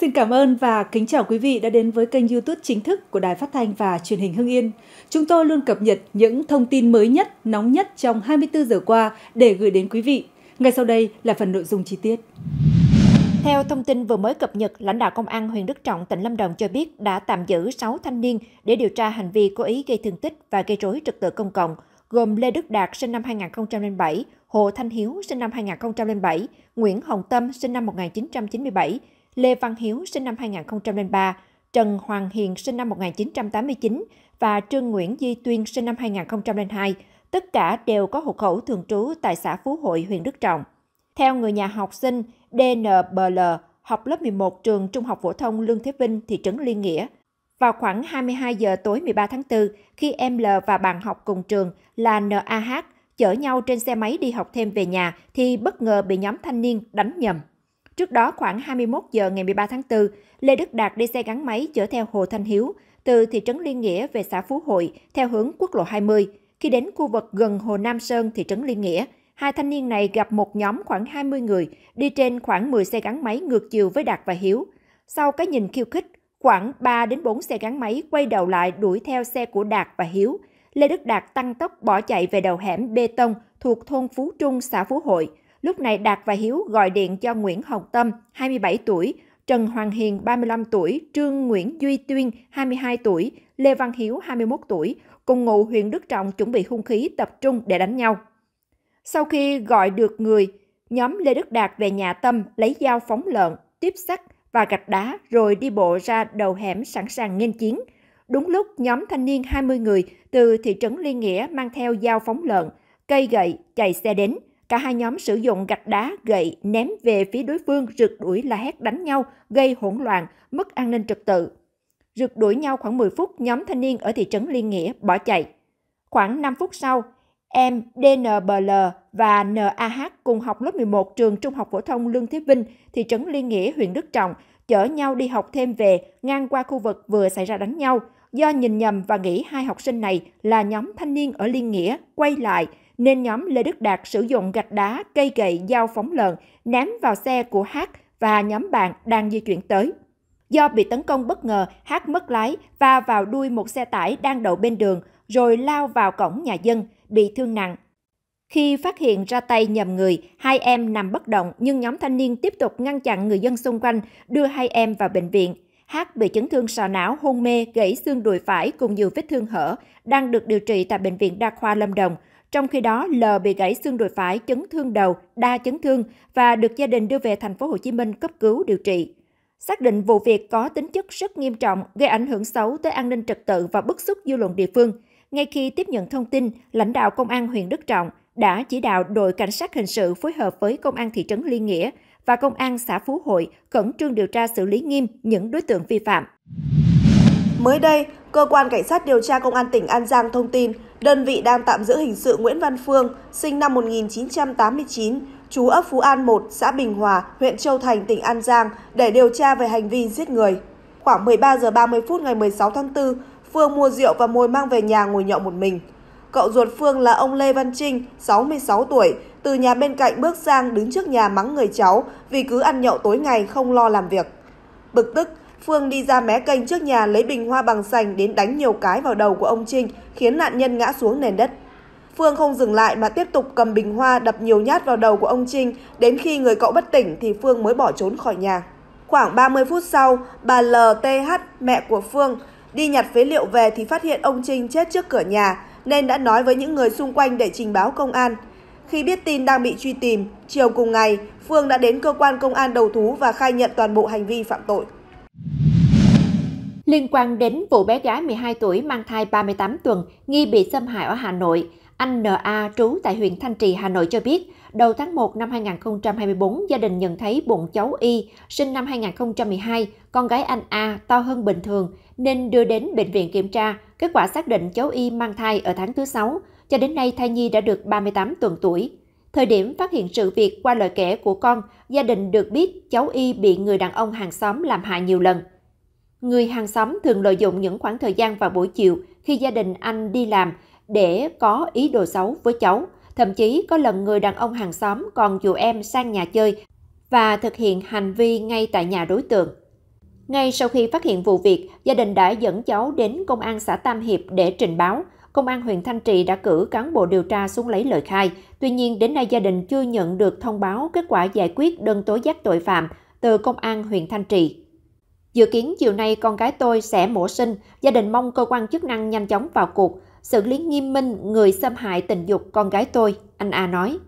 Xin cảm ơn và kính chào quý vị đã đến với kênh YouTube chính thức của Đài Phát thanh và Truyền hình Hưng Yên. Chúng tôi luôn cập nhật những thông tin mới nhất, nóng nhất trong 24 giờ qua để gửi đến quý vị. Ngay sau đây là phần nội dung chi tiết. Theo thông tin vừa mới cập nhật, lãnh đạo công an huyện Đức Trọng, tỉnh Lâm Đồng cho biết đã tạm giữ 6 thanh niên để điều tra hành vi cố ý gây thương tích và gây rối trật tự công cộng, gồm Lê Đức Đạt sinh năm 2007, Hồ Thanh Hiếu sinh năm 2007, Nguyễn Hồng Tâm sinh năm 1997, Lê Văn Hiếu sinh năm 2003, Trần Hoàng Hiền sinh năm 1989 và Trương Nguyễn Duy Tuyên sinh năm 2002, tất cả đều có hộ khẩu thường trú tại xã Phú Hội, huyện Đức Trọng. Theo người nhà học sinh DNBL, học lớp 11 trường Trung học phổ thông Lương Thế Vinh, thị trấn Liên Nghĩa. Vào khoảng 22 giờ tối 13 tháng 4, khi em L và bạn học cùng trường là NAH chở nhau trên xe máy đi học thêm về nhà thì bất ngờ bị nhóm thanh niên đánh nhầm. Trước đó khoảng 21 giờ ngày 13 tháng 4, Lê Đức Đạt đi xe gắn máy chở theo Hồ Thanh Hiếu từ thị trấn Liên Nghĩa về xã Phú Hội theo hướng quốc lộ 20. Khi đến khu vực gần Hồ Nam Sơn, thị trấn Liên Nghĩa, hai thanh niên này gặp một nhóm khoảng 20 người đi trên khoảng 10 xe gắn máy ngược chiều với Đạt và Hiếu. Sau cái nhìn khiêu khích, khoảng 3 đến 4 xe gắn máy quay đầu lại đuổi theo xe của Đạt và Hiếu. Lê Đức Đạt tăng tốc bỏ chạy về đầu hẻm bê tông thuộc thôn Phú Trung, xã Phú Hội – Lúc này Đạt và Hiếu gọi điện cho Nguyễn Hồng Tâm, 27 tuổi, Trần Hoàng Hiền, 35 tuổi, Trương Nguyễn Duy Tuyên, 22 tuổi, Lê Văn Hiếu, 21 tuổi, cùng ngụ huyện Đức Trọng chuẩn bị hung khí tập trung để đánh nhau. Sau khi gọi được người, nhóm Lê Đức Đạt về nhà Tâm lấy dao phóng lợn, tiếp sắt và gạch đá rồi đi bộ ra đầu hẻm sẵn sàng nghênh chiến. Đúng lúc nhóm thanh niên 20 người từ thị trấn Liên Nghĩa mang theo dao phóng lợn, cây gậy chạy xe đến – Cả hai nhóm sử dụng gạch đá, gậy ném về phía đối phương, rượt đuổi la hét đánh nhau, gây hỗn loạn, mất an ninh trật tự. Rượt đuổi nhau khoảng 10 phút, nhóm thanh niên ở thị trấn Liên Nghĩa bỏ chạy. Khoảng 5 phút sau, em DNBL và NAH cùng học lớp 11 trường Trung học phổ thông Lương Thế Vinh, thị trấn Liên Nghĩa, huyện Đức Trọng, chở nhau đi học thêm về, ngang qua khu vực vừa xảy ra đánh nhau. Do nhìn nhầm và nghĩ hai học sinh này là nhóm thanh niên ở Liên Nghĩa, quay lại, nên nhóm Lê Đức Đạt sử dụng gạch đá, cây gậy, dao phóng lợn ném vào xe của Hát và nhóm bạn đang di chuyển tới. Do bị tấn công bất ngờ, Hát mất lái và vào đuôi một xe tải đang đậu bên đường rồi lao vào cổng nhà dân, bị thương nặng. Khi phát hiện ra tay nhầm người, hai em nằm bất động nhưng nhóm thanh niên tiếp tục ngăn chặn người dân xung quanh, đưa hai em vào bệnh viện. Hát bị chấn thương sọ não, hôn mê, gãy xương đùi phải cùng nhiều vết thương hở, đang được điều trị tại Bệnh viện Đa khoa Lâm Đồng, trong khi đó, L bị gãy xương đùi phải, chấn thương đầu, đa chấn thương và được gia đình đưa về thành phố Hồ Chí Minh cấp cứu điều trị. Xác định vụ việc có tính chất rất nghiêm trọng, gây ảnh hưởng xấu tới an ninh trật tự và bức xúc dư luận địa phương. Ngay khi tiếp nhận thông tin, lãnh đạo công an huyện Đức Trọng đã chỉ đạo đội cảnh sát hình sự phối hợp với công an thị trấn Liên Nghĩa và công an xã Phú Hội khẩn trương điều tra xử lý nghiêm những đối tượng vi phạm. Mới đây, cơ quan cảnh sát điều tra công an tỉnh An Giang thông tin Đơn vị đang tạm giữ hình sự Nguyễn Văn Phương, sinh năm 1989, trú ấp Phú An 1, xã Bình Hòa, huyện Châu Thành, tỉnh An Giang để điều tra về hành vi giết người. Khoảng 13 giờ 30 phút ngày 16 tháng 4, Phương mua rượu và mồi mang về nhà ngồi nhậu một mình. Cậu ruột Phương là ông Lê Văn Trinh, 66 tuổi, từ nhà bên cạnh bước sang đứng trước nhà mắng người cháu vì cứ ăn nhậu tối ngày không lo làm việc. Bực tức, Phương đi ra mé kênh trước nhà lấy bình hoa bằng sành đến đánh nhiều cái vào đầu của ông Trinh, khiến nạn nhân ngã xuống nền đất. Phương không dừng lại mà tiếp tục cầm bình hoa đập nhiều nhát vào đầu của ông Trinh, đến khi người cậu bất tỉnh thì Phương mới bỏ trốn khỏi nhà. Khoảng 30 phút sau, bà LTH, mẹ của Phương, đi nhặt phế liệu về thì phát hiện ông Trinh chết trước cửa nhà, nên đã nói với những người xung quanh để trình báo công an. Khi biết tin đang bị truy tìm, chiều cùng ngày, Phương đã đến cơ quan công an đầu thú và khai nhận toàn bộ hành vi phạm tội. Liên quan đến vụ bé gái 12 tuổi mang thai 38 tuần nghi bị xâm hại ở Hà Nội, anh N.A. trú tại huyện Thanh Trì, Hà Nội cho biết, đầu tháng 1 năm 2024, gia đình nhận thấy bụng cháu Y, sinh năm 2012, con gái anh A to hơn bình thường, nên đưa đến bệnh viện kiểm tra. Kết quả xác định cháu Y mang thai ở tháng thứ 6, cho đến nay thai nhi đã được 38 tuần tuổi. Thời điểm phát hiện sự việc qua lời kể của con, gia đình được biết cháu Y bị người đàn ông hàng xóm làm hại nhiều lần. Người hàng xóm thường lợi dụng những khoảng thời gian vào buổi chiều khi gia đình anh đi làm để có ý đồ xấu với cháu. Thậm chí có lần người đàn ông hàng xóm còn dụ em sang nhà chơi và thực hiện hành vi ngay tại nhà đối tượng. Ngay sau khi phát hiện vụ việc, gia đình đã dẫn cháu đến công an xã Tam Hiệp để trình báo. Công an huyện Thanh Trì đã cử cán bộ điều tra xuống lấy lời khai. Tuy nhiên, đến nay gia đình chưa nhận được thông báo kết quả giải quyết đơn tố giác tội phạm từ công an huyện Thanh Trì. Dự kiến chiều nay con gái tôi sẽ mổ sinh, gia đình mong cơ quan chức năng nhanh chóng vào cuộc, xử lý nghiêm minh người xâm hại tình dục con gái tôi, anh A nói.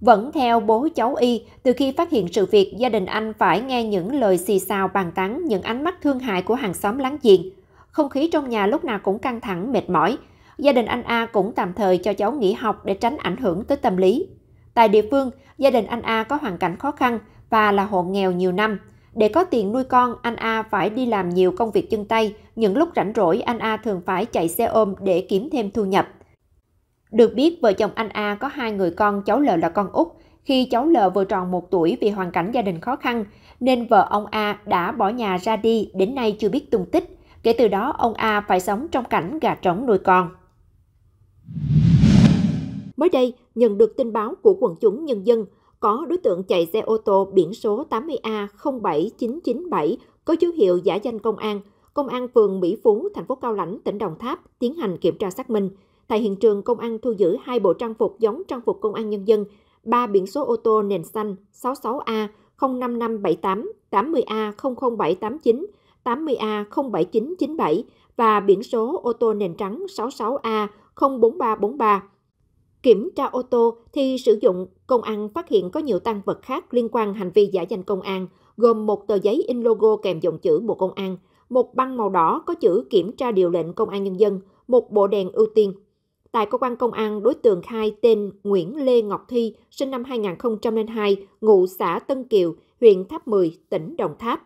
Vẫn theo bố cháu Y, từ khi phát hiện sự việc, gia đình anh phải nghe những lời xì xào bàn tán, những ánh mắt thương hại của hàng xóm láng giềng. Không khí trong nhà lúc nào cũng căng thẳng, mệt mỏi. Gia đình anh A cũng tạm thời cho cháu nghỉ học để tránh ảnh hưởng tới tâm lý. Tại địa phương, gia đình anh A có hoàn cảnh khó khăn và là hộ nghèo nhiều năm. Để có tiền nuôi con, anh A phải đi làm nhiều công việc chân tay. Những lúc rảnh rỗi, anh A thường phải chạy xe ôm để kiếm thêm thu nhập. Được biết, vợ chồng anh A có hai người con, cháu L là con út. Khi cháu L vừa tròn một tuổi vì hoàn cảnh gia đình khó khăn, nên vợ ông A đã bỏ nhà ra đi, đến nay chưa biết tung tích. Kể từ đó, ông A phải sống trong cảnh gà trống nuôi con. Mới đây, nhận được tin báo của quần chúng nhân dân, có đối tượng chạy xe ô tô biển số 80A07997 có dấu hiệu giả danh công an, công an phường Mỹ Phú, thành phố Cao Lãnh, tỉnh Đồng Tháp tiến hành kiểm tra xác minh. Tại hiện trường, công an thu giữ hai bộ trang phục giống trang phục công an nhân dân, ba biển số ô tô nền xanh 66A 05578, 80A 00789, 80A 07997 và biển số ô tô nền trắng 66A 04343 Kiểm tra ô tô thì sử dụng công an phát hiện có nhiều tăng vật khác liên quan hành vi giả danh công an, gồm một tờ giấy in logo kèm dòng chữ Bộ Công an, một băng màu đỏ có chữ kiểm tra điều lệnh công an nhân dân, một bộ đèn ưu tiên. Tại cơ quan công an, đối tượng khai tên Nguyễn Lê Ngọc Thi, sinh năm 2002, ngụ xã Tân Kiều, huyện Tháp 10, tỉnh Đồng Tháp.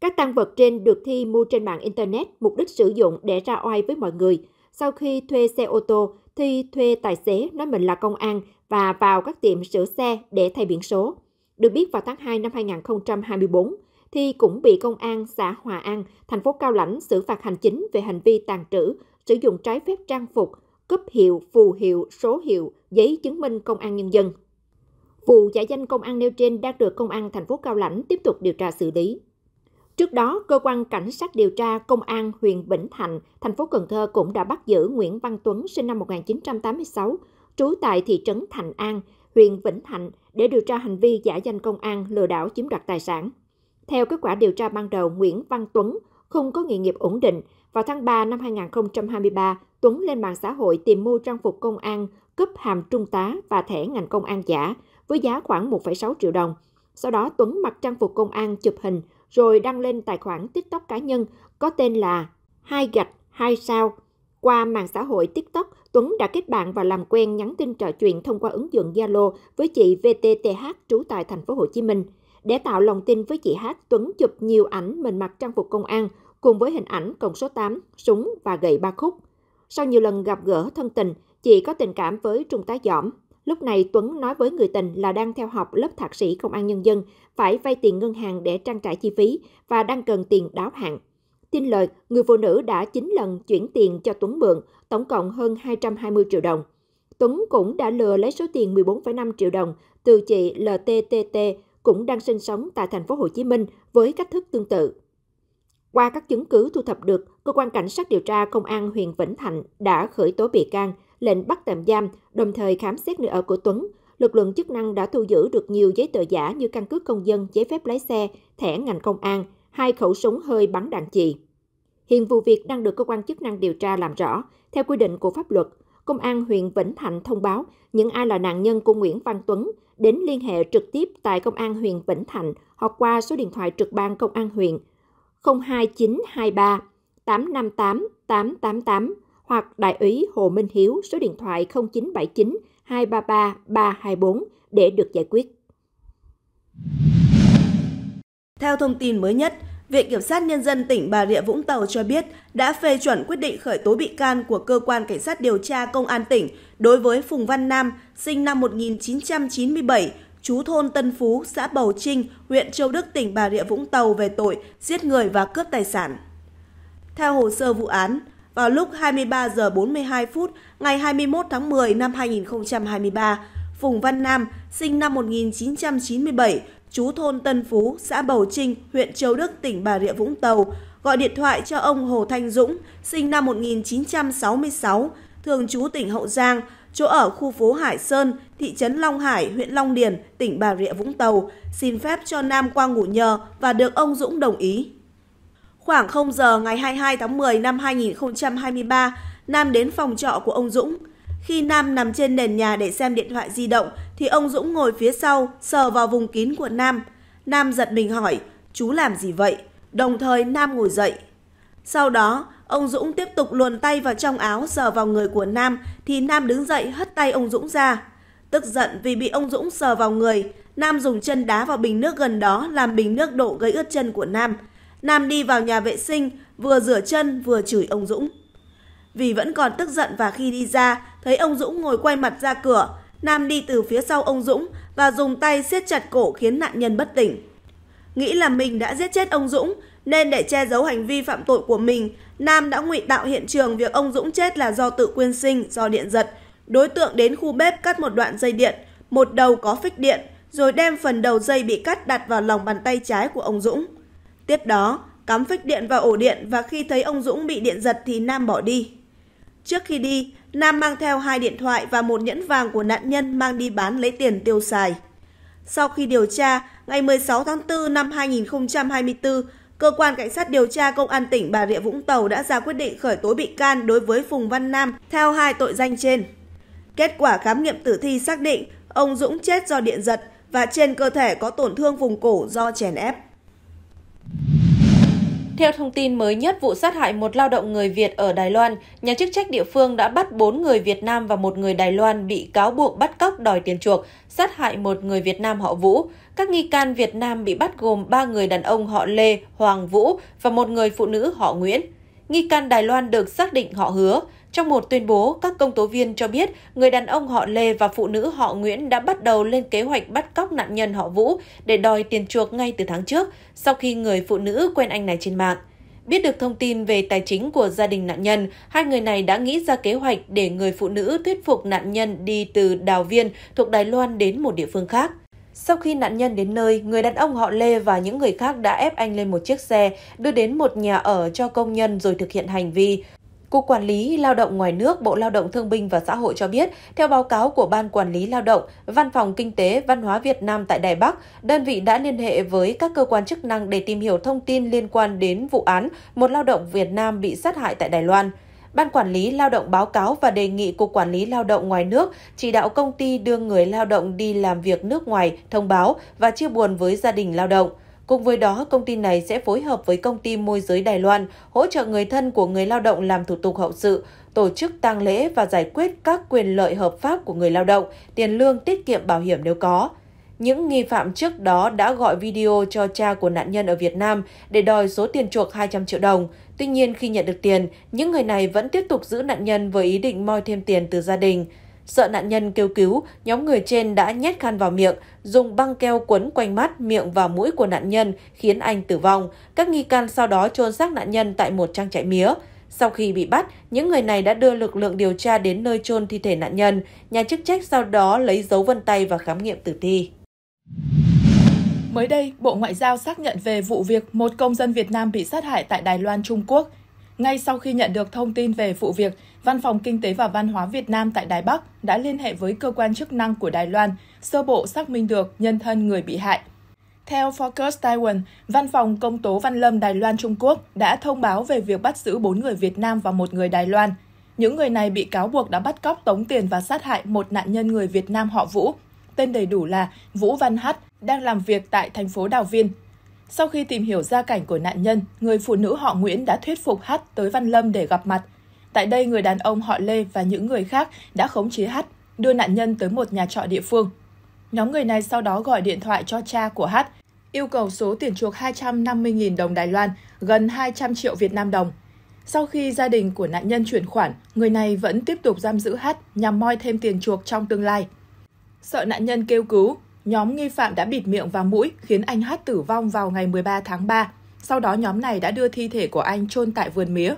Các tăng vật trên được Thi mua trên mạng Internet, mục đích sử dụng để ra oai với mọi người. Sau khi thuê xe ô tô, Thi thuê tài xế nói mình là công an và vào các tiệm sửa xe để thay biển số. Được biết vào tháng 2 năm 2024, Thi cũng bị công an xã Hòa An, thành phố Cao Lãnh xử phạt hành chính về hành vi tàn trữ, sử dụng trái phép trang phục, cấp hiệu, phù hiệu, số hiệu, giấy chứng minh công an nhân dân. Vụ giả danh công an nêu trên đang được công an thành phố Cao Lãnh tiếp tục điều tra xử lý. Trước đó, cơ quan cảnh sát điều tra Công an huyện Vĩnh Thạnh, thành phố Cần Thơ cũng đã bắt giữ Nguyễn Văn Tuấn sinh năm 1986, trú tại thị trấn Thành An, huyện Vĩnh Thạnh để điều tra hành vi giả danh công an lừa đảo chiếm đoạt tài sản. Theo kết quả điều tra ban đầu, Nguyễn Văn Tuấn không có nghề nghiệp ổn định. Vào tháng 3 năm 2023, Tuấn lên mạng xã hội tìm mua trang phục công an, cấp hàm trung tá và thẻ ngành công an giả với giá khoảng 1,6 triệu đồng. Sau đó Tuấn mặc trang phục công an chụp hình rồi đăng lên tài khoản TikTok cá nhân có tên là Hai Gạch Hai Sao. Qua mạng xã hội TikTok, Tuấn đã kết bạn và làm quen nhắn tin trò chuyện thông qua ứng dụng Zalo với chị VTTH trú tại thành phố Hồ Chí Minh. Để tạo lòng tin với chị Hát, Tuấn chụp nhiều ảnh mình mặc trang phục công an cùng với hình ảnh còng số 8, súng và gậy ba khúc. Sau nhiều lần gặp gỡ thân tình, chị có tình cảm với Trung tá Giỏm, Lúc này Tuấn nói với người tình là đang theo học lớp thạc sĩ công an nhân dân, phải vay tiền ngân hàng để trang trải chi phí và đang cần tiền đáo hạn. Tin lời, người phụ nữ đã 9 lần chuyển tiền cho Tuấn mượn, tổng cộng hơn 220 triệu đồng. Tuấn cũng đã lừa lấy số tiền 14,5 triệu đồng từ chị LTTT cũng đang sinh sống tại thành phố Hồ Chí Minh với cách thức tương tự. Qua các chứng cứ thu thập được, cơ quan cảnh sát điều tra công an huyện Vĩnh Thạnh đã khởi tố bị can, lệnh bắt tạm giam, đồng thời khám xét nơi ở của Tuấn. Lực lượng chức năng đã thu giữ được nhiều giấy tờ giả như căn cước công dân, giấy phép lái xe, thẻ ngành công an, hai khẩu súng hơi bắn đạn chì. Hiện vụ việc đang được cơ quan chức năng điều tra làm rõ. Theo quy định của pháp luật, Công an huyện Vĩnh Thạnh thông báo những ai là nạn nhân của Nguyễn Văn Tuấn đến liên hệ trực tiếp tại Công an huyện Vĩnh Thạnh hoặc qua số điện thoại trực ban Công an huyện 02923 858 888 hoặc Đại úy Hồ Minh Hiếu số điện thoại 0979 233 324 để được giải quyết. Theo thông tin mới nhất, Viện Kiểm sát Nhân dân tỉnh Bà Rịa Vũng Tàu cho biết đã phê chuẩn quyết định khởi tố bị can của Cơ quan Cảnh sát điều tra Công an tỉnh đối với Phùng Văn Nam, sinh năm 1997, chú thôn Tân Phú, xã Bầu Trinh, huyện Châu Đức, tỉnh Bà Rịa Vũng Tàu về tội giết người và cướp tài sản. Theo hồ sơ vụ án, vào lúc 23 giờ 42 phút ngày 21 tháng 10 năm 2023, Phùng Văn Nam, sinh năm 1997, chú thôn Tân Phú, xã Bầu Trinh, huyện Châu Đức, tỉnh Bà Rịa Vũng Tàu, gọi điện thoại cho ông Hồ Thanh Dũng, sinh năm 1966, thường trú tỉnh Hậu Giang, chỗ ở khu phố Hải Sơn, thị trấn Long Hải, huyện Long Điền, tỉnh Bà Rịa Vũng Tàu, xin phép cho Nam qua ngủ nhờ và được ông Dũng đồng ý. Khoảng 0 giờ ngày 22 tháng 10 năm 2023, Nam đến phòng trọ của ông Dũng. Khi Nam nằm trên nền nhà để xem điện thoại di động, thì ông Dũng ngồi phía sau, sờ vào vùng kín của Nam. Nam giật mình hỏi, chú làm gì vậy? Đồng thời Nam ngồi dậy. Sau đó, ông Dũng tiếp tục luồn tay vào trong áo sờ vào người của Nam, thì Nam đứng dậy hất tay ông Dũng ra. Tức giận vì bị ông Dũng sờ vào người, Nam dùng chân đá vào bình nước gần đó làm bình nước đổ gây ướt chân của Nam. Nam đi vào nhà vệ sinh, vừa rửa chân vừa chửi ông Dũng. Vì vẫn còn tức giận và khi đi ra, thấy ông Dũng ngồi quay mặt ra cửa, Nam đi từ phía sau ông Dũng và dùng tay siết chặt cổ khiến nạn nhân bất tỉnh. Nghĩ là mình đã giết chết ông Dũng nên để che giấu hành vi phạm tội của mình, Nam đã ngụy tạo hiện trường việc ông Dũng chết là do tự quyên sinh, do điện giật. Đối tượng đến khu bếp cắt một đoạn dây điện, một đầu có phích điện, rồi đem phần đầu dây bị cắt đặt vào lòng bàn tay trái của ông Dũng. Tiếp đó, cắm phích điện vào ổ điện và khi thấy ông Dũng bị điện giật thì Nam bỏ đi. Trước khi đi, Nam mang theo hai điện thoại và một nhẫn vàng của nạn nhân mang đi bán lấy tiền tiêu xài. Sau khi điều tra, ngày 16 tháng 4 năm 2024, Cơ quan Cảnh sát điều tra Công an tỉnh Bà Rịa Vũng Tàu đã ra quyết định khởi tố bị can đối với Phùng Văn Nam theo hai tội danh trên. Kết quả khám nghiệm tử thi xác định ông Dũng chết do điện giật và trên cơ thể có tổn thương vùng cổ do chèn ép. Theo thông tin mới nhất vụ sát hại một lao động người Việt ở Đài Loan, nhà chức trách địa phương đã bắt 4 người Việt Nam và một người Đài Loan bị cáo buộc bắt cóc đòi tiền chuộc, sát hại một người Việt Nam họ Vũ. Các nghi can Việt Nam bị bắt gồm 3 người đàn ông họ Lê, Hoàng Vũ và một người phụ nữ họ Nguyễn. Nghi can Đài Loan được xác định họ hứa. Trong một tuyên bố, các công tố viên cho biết người đàn ông họ Lê và phụ nữ họ Nguyễn đã bắt đầu lên kế hoạch bắt cóc nạn nhân họ Vũ để đòi tiền chuộc ngay từ tháng trước, sau khi người phụ nữ quen anh này trên mạng. Biết được thông tin về tài chính của gia đình nạn nhân, hai người này đã nghĩ ra kế hoạch để người phụ nữ thuyết phục nạn nhân đi từ Đào Viên thuộc Đài Loan đến một địa phương khác. Sau khi nạn nhân đến nơi, người đàn ông họ Lê và những người khác đã ép anh lên một chiếc xe, đưa đến một nhà ở cho công nhân rồi thực hiện hành vi. Cục Quản lý Lao động Ngoài nước, Bộ Lao động Thương binh và Xã hội cho biết, theo báo cáo của Ban Quản lý Lao động, Văn phòng Kinh tế Văn hóa Việt Nam tại Đài Bắc, đơn vị đã liên hệ với các cơ quan chức năng để tìm hiểu thông tin liên quan đến vụ án một lao động Việt Nam bị sát hại tại Đài Loan. Ban quản lý lao động báo cáo và đề nghị Cục Quản lý Lao động ngoài nước chỉ đạo công ty đưa người lao động đi làm việc nước ngoài thông báo và chia buồn với gia đình lao động. Cùng với đó, công ty này sẽ phối hợp với công ty môi giới Đài Loan hỗ trợ người thân của người lao động làm thủ tục hậu sự, tổ chức tang lễ và giải quyết các quyền lợi hợp pháp của người lao động, tiền lương tiết kiệm bảo hiểm nếu có. Những nghi phạm trước đó đã gọi video cho cha của nạn nhân ở Việt Nam để đòi số tiền chuộc 200 triệu đồng. Tuy nhiên khi nhận được tiền, những người này vẫn tiếp tục giữ nạn nhân với ý định moi thêm tiền từ gia đình. Sợ nạn nhân kêu cứu, nhóm người trên đã nhét khăn vào miệng, dùng băng keo quấn quanh mắt, miệng và mũi của nạn nhân khiến anh tử vong. Các nghi can sau đó chôn xác nạn nhân tại một trang trại mía. Sau khi bị bắt, những người này đã đưa lực lượng điều tra đến nơi chôn thi thể nạn nhân. Nhà chức trách sau đó lấy dấu vân tay và khám nghiệm tử thi. Mới đây, Bộ Ngoại giao xác nhận về vụ việc một công dân Việt Nam bị sát hại tại Đài Loan, Trung Quốc. Ngay sau khi nhận được thông tin về vụ việc, Văn phòng Kinh tế và Văn hóa Việt Nam tại Đài Bắc đã liên hệ với cơ quan chức năng của Đài Loan, sơ bộ xác minh được nhân thân người bị hại. Theo Focus Taiwan, Văn phòng Công tố Văn Lâm Đài Loan Trung Quốc đã thông báo về việc bắt giữ 4 người Việt Nam và một người Đài Loan. Những người này bị cáo buộc đã bắt cóc tống tiền và sát hại một nạn nhân người Việt Nam họ Vũ tên đầy đủ là Vũ Văn Hát, đang làm việc tại thành phố Đào Viên. Sau khi tìm hiểu gia cảnh của nạn nhân, người phụ nữ họ Nguyễn đã thuyết phục Hát tới Văn Lâm để gặp mặt. Tại đây, người đàn ông họ Lê và những người khác đã khống chế Hát, đưa nạn nhân tới một nhà trọ địa phương. Nhóm người này sau đó gọi điện thoại cho cha của Hát, yêu cầu số tiền chuộc 250.000 đồng Đài Loan, gần 200 triệu Việt Nam đồng. Sau khi gia đình của nạn nhân chuyển khoản, người này vẫn tiếp tục giam giữ Hát nhằm moi thêm tiền chuộc trong tương lai. Sợ nạn nhân kêu cứu, nhóm nghi phạm đã bịt miệng và mũi khiến anh Hát tử vong vào ngày 13 tháng 3. Sau đó nhóm này đã đưa thi thể của anh chôn tại vườn mía.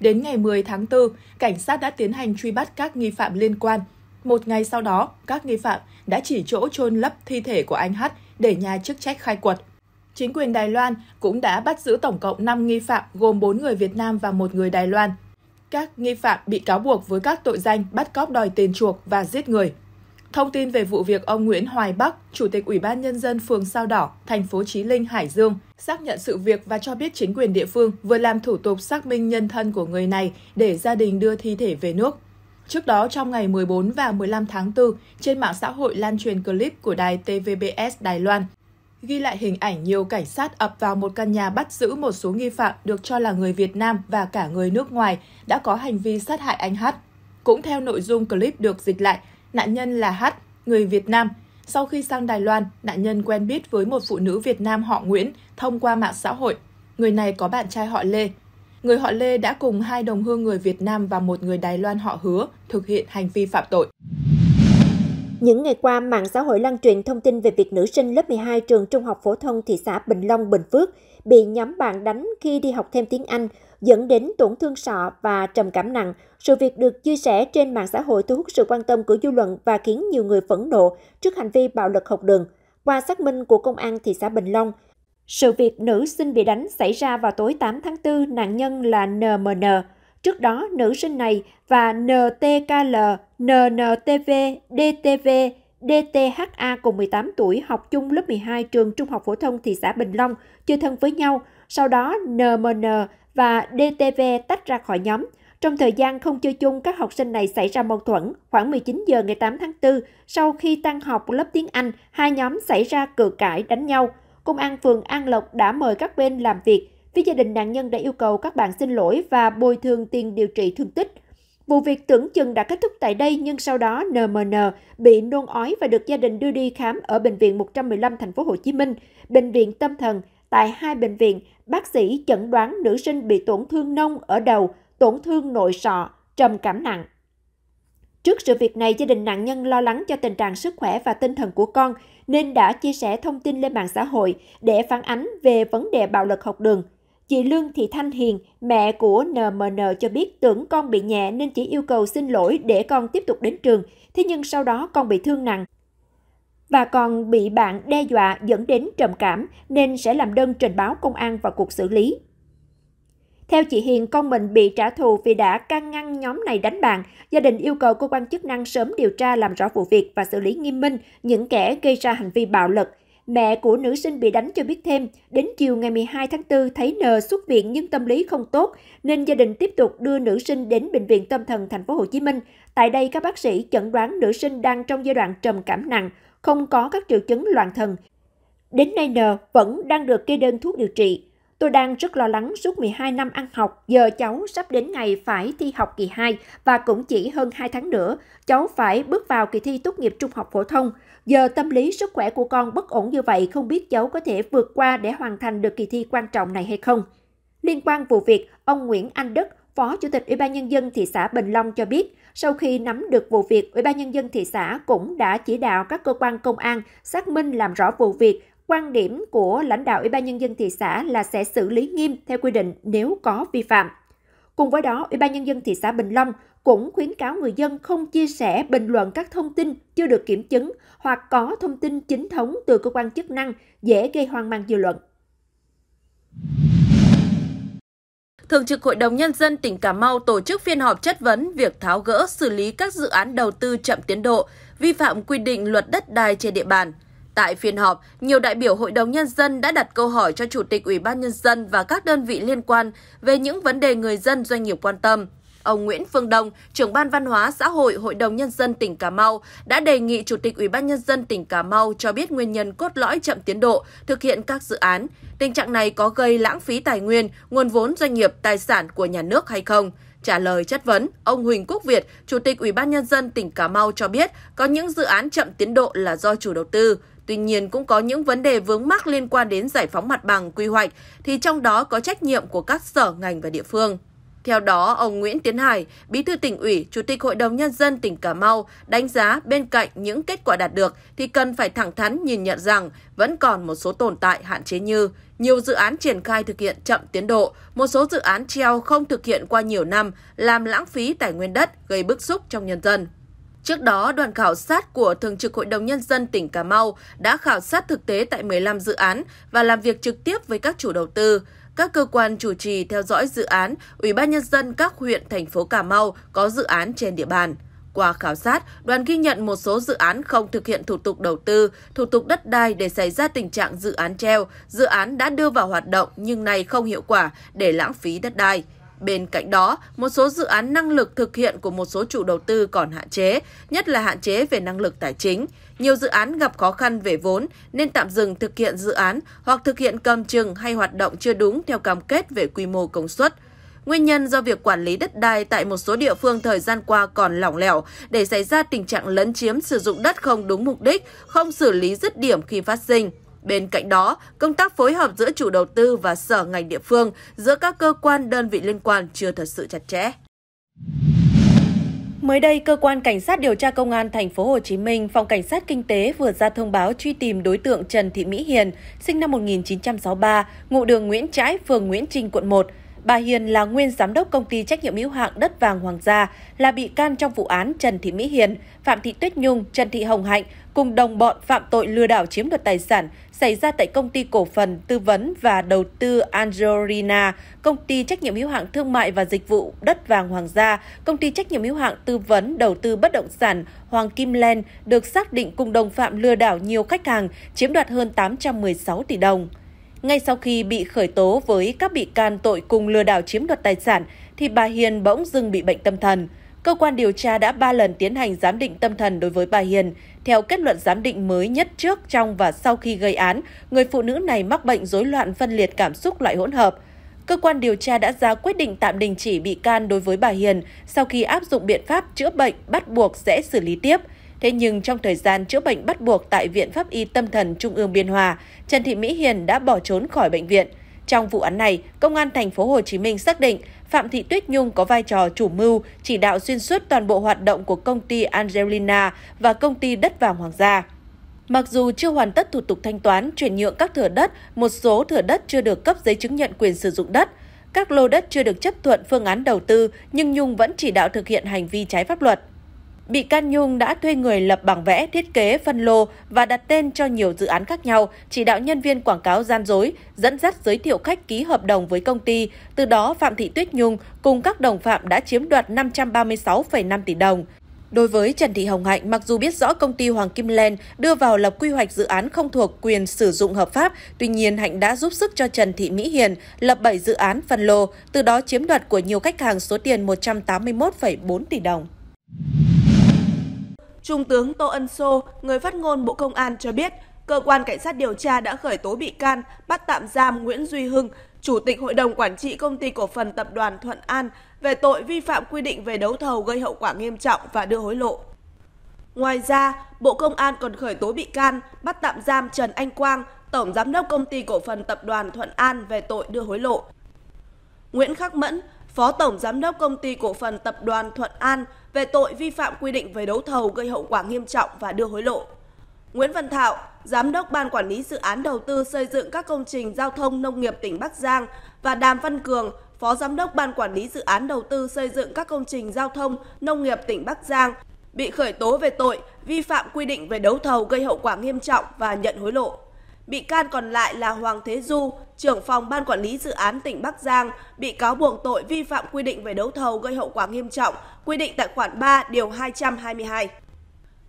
Đến ngày 10 tháng 4, cảnh sát đã tiến hành truy bắt các nghi phạm liên quan. Một ngày sau đó, các nghi phạm đã chỉ chỗ chôn lấp thi thể của anh Hát để nhà chức trách khai quật. Chính quyền Đài Loan cũng đã bắt giữ tổng cộng 5 nghi phạm gồm 4 người Việt Nam và một người Đài Loan. Các nghi phạm bị cáo buộc với các tội danh bắt cóc đòi tiền chuộc và giết người. Thông tin về vụ việc ông Nguyễn Hoài Bắc, Chủ tịch Ủy ban Nhân dân phường Sao Đỏ, thành phố Chí Linh, Hải Dương, xác nhận sự việc và cho biết chính quyền địa phương vừa làm thủ tục xác minh nhân thân của người này để gia đình đưa thi thể về nước. Trước đó, trong ngày 14 và 15 tháng 4, trên mạng xã hội lan truyền clip của đài TVBS Đài Loan ghi lại hình ảnh nhiều cảnh sát ập vào một căn nhà bắt giữ một số nghi phạm được cho là người Việt Nam và cả người nước ngoài đã có hành vi sát hại anh Hát. Cũng theo nội dung clip được dịch lại, Nạn nhân là H, người Việt Nam. Sau khi sang Đài Loan, nạn nhân quen biết với một phụ nữ Việt Nam họ Nguyễn thông qua mạng xã hội. Người này có bạn trai họ Lê. Người họ Lê đã cùng hai đồng hương người Việt Nam và một người Đài Loan họ hứa thực hiện hành vi phạm tội. Những ngày qua, mạng xã hội lan truyền thông tin về việc nữ sinh lớp 12 trường Trung học phổ thông thị xã Bình Long, Bình Phước bị nhóm bạn đánh khi đi học thêm tiếng Anh dẫn đến tổn thương sọ và trầm cảm nặng. Sự việc được chia sẻ trên mạng xã hội thu hút sự quan tâm của dư luận và khiến nhiều người phẫn nộ trước hành vi bạo lực học đường. Qua xác minh của công an thị xã Bình Long, sự việc nữ sinh bị đánh xảy ra vào tối 8 tháng 4, nạn nhân là NMN. Trước đó, nữ sinh này và NTKL, NNTV, DTV, DTHA cùng 18 tuổi học chung lớp 12 trường Trung học Phổ thông thị xã Bình Long, chơi thân với nhau. Sau đó, NMN và DTV tách ra khỏi nhóm. Trong thời gian không chơi chung, các học sinh này xảy ra mâu thuẫn. Khoảng 19 giờ ngày 8 tháng 4, sau khi tăng học lớp tiếng Anh, hai nhóm xảy ra cự cãi đánh nhau. Công an phường An Lộc đã mời các bên làm việc. Phía gia đình nạn nhân đã yêu cầu các bạn xin lỗi và bồi thường tiền điều trị thương tích. Vụ việc tưởng chừng đã kết thúc tại đây nhưng sau đó NMN bị nôn ói và được gia đình đưa đi khám ở bệnh viện 115 thành phố Hồ Chí Minh, bệnh viện tâm thần tại hai bệnh viện, bác sĩ chẩn đoán nữ sinh bị tổn thương nông ở đầu, tổn thương nội sọ, trầm cảm nặng. Trước sự việc này, gia đình nạn nhân lo lắng cho tình trạng sức khỏe và tinh thần của con nên đã chia sẻ thông tin lên mạng xã hội để phản ánh về vấn đề bạo lực học đường. Chị Lương Thị Thanh Hiền, mẹ của NMN cho biết tưởng con bị nhẹ nên chỉ yêu cầu xin lỗi để con tiếp tục đến trường. Thế nhưng sau đó con bị thương nặng, và còn bị bạn đe dọa dẫn đến trầm cảm nên sẽ làm đơn trình báo công an vào cuộc xử lý. Theo chị Hiền, con mình bị trả thù vì đã can ngăn nhóm này đánh bạn. Gia đình yêu cầu cơ quan chức năng sớm điều tra làm rõ vụ việc và xử lý nghiêm minh những kẻ gây ra hành vi bạo lực. Mẹ của nữ sinh bị đánh cho biết thêm, đến chiều ngày 12 tháng 4 thấy N xuất viện nhưng tâm lý không tốt nên gia đình tiếp tục đưa nữ sinh đến bệnh viện tâm thần thành phố Hồ Chí Minh. Tại đây các bác sĩ chẩn đoán nữ sinh đang trong giai đoạn trầm cảm nặng, không có các triệu chứng loạn thần. Đến nay N vẫn đang được kê đơn thuốc điều trị. Tôi đang rất lo lắng suốt 12 năm ăn học, giờ cháu sắp đến ngày phải thi học kỳ 2 và cũng chỉ hơn 2 tháng nữa, cháu phải bước vào kỳ thi tốt nghiệp trung học phổ thông. Giờ tâm lý sức khỏe của con bất ổn như vậy, không biết cháu có thể vượt qua để hoàn thành được kỳ thi quan trọng này hay không. Liên quan vụ việc, ông Nguyễn Anh Đức, Phó Chủ tịch Ủy ban nhân dân thị xã Bình Long cho biết, sau khi nắm được vụ việc, Ủy ban nhân dân thị xã cũng đã chỉ đạo các cơ quan công an xác minh làm rõ vụ việc. Quan điểm của lãnh đạo Ủy ban nhân dân thị xã là sẽ xử lý nghiêm theo quy định nếu có vi phạm. Cùng với đó, Ủy ban nhân dân thị xã Bình Long cũng khuyến cáo người dân không chia sẻ bình luận các thông tin chưa được kiểm chứng hoặc có thông tin chính thống từ cơ quan chức năng dễ gây hoang mang dư luận. Thường trực Hội đồng Nhân dân tỉnh Cà Mau tổ chức phiên họp chất vấn việc tháo gỡ xử lý các dự án đầu tư chậm tiến độ, vi phạm quy định luật đất đai trên địa bàn. Tại phiên họp, nhiều đại biểu Hội đồng Nhân dân đã đặt câu hỏi cho Chủ tịch Ủy ban Nhân dân và các đơn vị liên quan về những vấn đề người dân doanh nghiệp quan tâm. Ông Nguyễn Phương Đông, trưởng ban văn hóa xã hội Hội đồng Nhân dân tỉnh Cà Mau đã đề nghị Chủ tịch Ủy ban Nhân dân tỉnh Cà Mau cho biết nguyên nhân cốt lõi chậm tiến độ thực hiện các dự án. Tình trạng này có gây lãng phí tài nguyên, nguồn vốn doanh nghiệp, tài sản của nhà nước hay không? Trả lời chất vấn, ông Huỳnh Quốc Việt, Chủ tịch Ủy ban Nhân dân tỉnh Cà Mau cho biết có những dự án chậm tiến độ là do chủ đầu tư. Tuy nhiên cũng có những vấn đề vướng mắc liên quan đến giải phóng mặt bằng quy hoạch thì trong đó có trách nhiệm của các sở ngành và địa phương. Theo đó, ông Nguyễn Tiến Hải, Bí thư tỉnh ủy, Chủ tịch Hội đồng Nhân dân tỉnh Cà Mau đánh giá bên cạnh những kết quả đạt được thì cần phải thẳng thắn nhìn nhận rằng vẫn còn một số tồn tại hạn chế như nhiều dự án triển khai thực hiện chậm tiến độ, một số dự án treo không thực hiện qua nhiều năm, làm lãng phí tài nguyên đất, gây bức xúc trong nhân dân. Trước đó, đoàn khảo sát của Thường trực Hội đồng Nhân dân tỉnh Cà Mau đã khảo sát thực tế tại 15 dự án và làm việc trực tiếp với các chủ đầu tư các cơ quan chủ trì theo dõi dự án, Ủy ban Nhân dân các huyện, thành phố Cà Mau có dự án trên địa bàn. Qua khảo sát, đoàn ghi nhận một số dự án không thực hiện thủ tục đầu tư, thủ tục đất đai để xảy ra tình trạng dự án treo, dự án đã đưa vào hoạt động nhưng nay không hiệu quả để lãng phí đất đai. Bên cạnh đó, một số dự án năng lực thực hiện của một số chủ đầu tư còn hạn chế, nhất là hạn chế về năng lực tài chính. Nhiều dự án gặp khó khăn về vốn nên tạm dừng thực hiện dự án hoặc thực hiện cầm chừng hay hoạt động chưa đúng theo cam kết về quy mô công suất. Nguyên nhân do việc quản lý đất đai tại một số địa phương thời gian qua còn lỏng lẻo để xảy ra tình trạng lấn chiếm sử dụng đất không đúng mục đích, không xử lý dứt điểm khi phát sinh. Bên cạnh đó, công tác phối hợp giữa chủ đầu tư và sở ngành địa phương, giữa các cơ quan đơn vị liên quan chưa thật sự chặt chẽ. Mới đây, cơ quan cảnh sát điều tra công an thành phố Hồ Chí Minh, phòng cảnh sát kinh tế vừa ra thông báo truy tìm đối tượng Trần Thị Mỹ Hiền, sinh năm 1963, ngụ đường Nguyễn Trãi, phường Nguyễn Trinh, quận 1. Bà Hiền là nguyên giám đốc công ty trách nhiệm hữu hạn đất vàng Hoàng gia, là bị can trong vụ án Trần Thị Mỹ Hiền, Phạm Thị Tuyết Nhung, Trần Thị Hồng Hạnh cùng đồng bọn phạm tội lừa đảo chiếm đoạt tài sản xảy ra tại công ty cổ phần tư vấn và đầu tư Angelina, công ty trách nhiệm hữu hạn thương mại và dịch vụ đất vàng Hoàng gia, công ty trách nhiệm hữu hạn tư vấn đầu tư bất động sản Hoàng Kim Len được xác định cùng đồng phạm lừa đảo nhiều khách hàng chiếm đoạt hơn 816 tỷ đồng. Ngay sau khi bị khởi tố với các bị can tội cùng lừa đảo chiếm đoạt tài sản thì bà Hiền bỗng dưng bị bệnh tâm thần cơ quan điều tra đã 3 lần tiến hành giám định tâm thần đối với bà Hiền. Theo kết luận giám định mới nhất trước, trong và sau khi gây án, người phụ nữ này mắc bệnh rối loạn phân liệt cảm xúc loại hỗn hợp. Cơ quan điều tra đã ra quyết định tạm đình chỉ bị can đối với bà Hiền sau khi áp dụng biện pháp chữa bệnh bắt buộc sẽ xử lý tiếp. Thế nhưng trong thời gian chữa bệnh bắt buộc tại Viện Pháp y Tâm thần Trung ương Biên Hòa, Trần Thị Mỹ Hiền đã bỏ trốn khỏi bệnh viện. Trong vụ án này, Công an thành phố Hồ Chí Minh xác định Phạm Thị Tuyết Nhung có vai trò chủ mưu, chỉ đạo xuyên suốt toàn bộ hoạt động của công ty Angelina và công ty Đất Vàng Hoàng gia. Mặc dù chưa hoàn tất thủ tục thanh toán, chuyển nhượng các thửa đất, một số thửa đất chưa được cấp giấy chứng nhận quyền sử dụng đất, các lô đất chưa được chấp thuận phương án đầu tư, nhưng Nhung vẫn chỉ đạo thực hiện hành vi trái pháp luật bị can Nhung đã thuê người lập bảng vẽ, thiết kế, phân lô và đặt tên cho nhiều dự án khác nhau, chỉ đạo nhân viên quảng cáo gian dối, dẫn dắt giới thiệu khách ký hợp đồng với công ty. Từ đó, Phạm Thị Tuyết Nhung cùng các đồng phạm đã chiếm đoạt 536,5 tỷ đồng. Đối với Trần Thị Hồng Hạnh, mặc dù biết rõ công ty Hoàng Kim Len đưa vào lập quy hoạch dự án không thuộc quyền sử dụng hợp pháp, tuy nhiên Hạnh đã giúp sức cho Trần Thị Mỹ Hiền lập 7 dự án phân lô, từ đó chiếm đoạt của nhiều khách hàng số tiền 181,4 tỷ đồng. Trung tướng Tô Ân Sô, người phát ngôn Bộ Công an cho biết, cơ quan cảnh sát điều tra đã khởi tố bị can, bắt tạm giam Nguyễn Duy Hưng, Chủ tịch Hội đồng Quản trị Công ty Cổ phần Tập đoàn Thuận An về tội vi phạm quy định về đấu thầu gây hậu quả nghiêm trọng và đưa hối lộ. Ngoài ra, Bộ Công an còn khởi tố bị can, bắt tạm giam Trần Anh Quang, Tổng Giám đốc Công ty Cổ phần Tập đoàn Thuận An về tội đưa hối lộ. Nguyễn Khắc Mẫn, Phó Tổng Giám đốc Công ty Cổ phần Tập đoàn Thuận An về tội vi phạm quy định về đấu thầu gây hậu quả nghiêm trọng và đưa hối lộ. Nguyễn Văn Thảo, Giám đốc Ban Quản lý Dự án Đầu tư xây dựng các công trình giao thông nông nghiệp tỉnh Bắc Giang và Đàm Văn Cường, Phó Giám đốc Ban Quản lý Dự án Đầu tư xây dựng các công trình giao thông nông nghiệp tỉnh Bắc Giang bị khởi tố về tội vi phạm quy định về đấu thầu gây hậu quả nghiêm trọng và nhận hối lộ. Bị can còn lại là Hoàng Thế Du, trưởng phòng Ban Quản lý Dự án tỉnh Bắc Giang, bị cáo buộc tội vi phạm quy định về đấu thầu gây hậu quả nghiêm trọng, quy định tại khoản 3, điều 222.